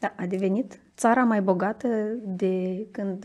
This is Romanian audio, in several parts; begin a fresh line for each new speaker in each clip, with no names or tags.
Da, a devenit țara mai bogată de când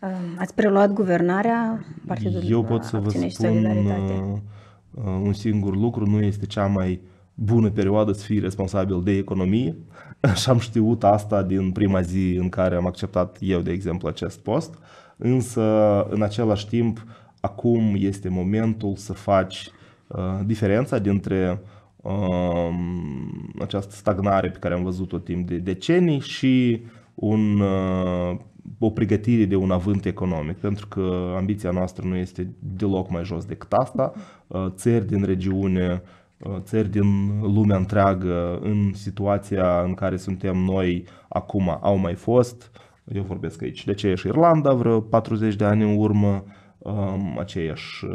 uh, ați preluat guvernarea partidului. Eu pot să vă spun uh,
uh, un singur lucru, nu este cea mai bună perioadă să fii responsabil de economie și am știut asta din prima zi în care am acceptat eu, de exemplu, acest post, însă în același timp acum este momentul să faci uh, diferența dintre uh, Um, această stagnare pe care am văzut-o timp de decenii și un, uh, o pregătire de un avânt economic, pentru că ambiția noastră nu este deloc mai jos decât asta. Uh, țări din regiune, uh, țări din lumea întreagă, în situația în care suntem noi acum, au mai fost. Eu vorbesc aici de ce și Irlanda vreo 40 de ani în urmă, Um, aceeași uh,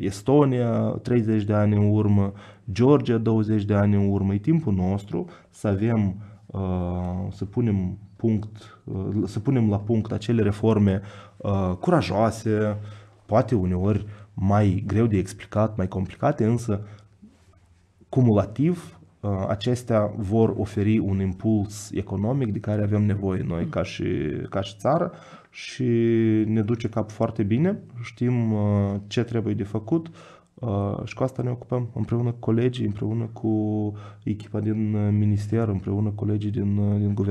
Estonia 30 de ani în urmă, Georgia 20 de ani în urmă. E timpul nostru să avem, uh, să punem punct, uh, să punem la punct acele reforme curajoase, poate uneori mai greu de explicat, mai complicate, însă cumulativ Uh, acestea vor oferi un impuls economic de care avem nevoie noi mm. ca și, ca și țară și ne duce cap foarte bine, știm uh, ce trebuie de făcut uh, și cu asta ne ocupăm împreună cu colegii, împreună cu echipa din minister, împreună cu colegii din, din guvern.